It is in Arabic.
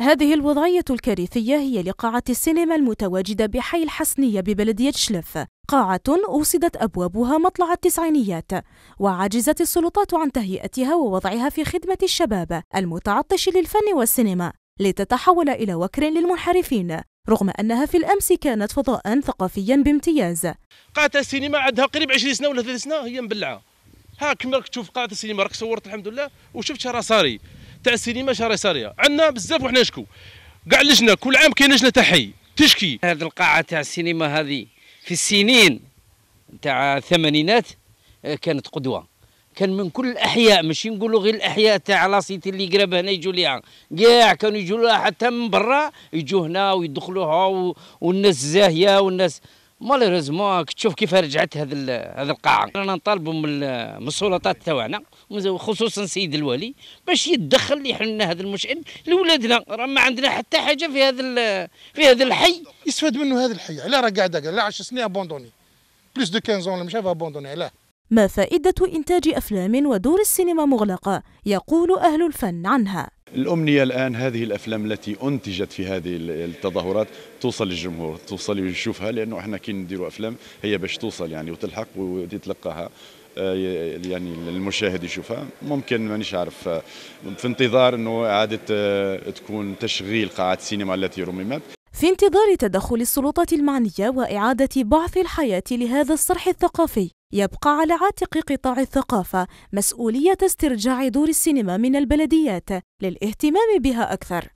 هذه الوضعية الكارثية هي لقاعة السينما المتواجدة بحي الحسنية ببلدية شلف قاعة أوصدت أبوابها مطلع التسعينيات وعجزت السلطات عن تهيئتها ووضعها في خدمة الشباب المتعطش للفن والسينما لتتحول إلى وكر للمنحرفين رغم أنها في الأمس كانت فضاء ثقافيا بامتياز قاعة السينما عندها قريب 20 سنة ولا 30 سنة هي مبلعة ها كما راك تشوف قاعة السينما راك صورت الحمد لله وشفت راه صاري تاع السينما شهر سارية عندنا بزاف وحنا نشكو كاع لجنه كل عام كاين لجنه تاع حي تشكي هذه القاعه تاع السينما هذه في السنين تاع الثمانينات آه، كانت قدوه كان من كل الاحياء ماشي نقولوا غير الاحياء تاع لاسيتي اللي قراب هنا يجوا ليها كاع كانوا يجوا لها حتى من برا يجوا هنا ويدخلوها والناس زاهيه والناس مالوريزمون تشوف كيف رجعت هذه هذا القاعه رانا نطالبوا من السلطات تاعنا خصوصا سيد الوالي باش يتدخل يحل لنا هذا المشكل لولادنا راه ما عندنا حتى حاجه في هذا في هذا الحي يستفاد منه هذا الحي علاه راه قاعد علاه 10 سنين ابوندوني بلوس دو 15 عام مشى ابوندوني علاه ما فائده انتاج افلام ودور السينما مغلقه يقول اهل الفن عنها الأمنية الآن هذه الأفلام التي أنتجت في هذه التظاهرات توصل للجمهور توصل يشوفها لأنه احنا كي نديروا أفلام هي باش توصل يعني وتلحق وتتلقاها آه، يعني المشاهد يشوفها ممكن مانيش عارف آه، في انتظار انه اعاده آه، تكون تشغيل قاعات السينما التي رممت في انتظار تدخل السلطات المعنية وإعادة بعث الحياة لهذا الصرح الثقافي يبقى على عاتق قطاع الثقافة مسؤولية استرجاع دور السينما من البلديات للاهتمام بها أكثر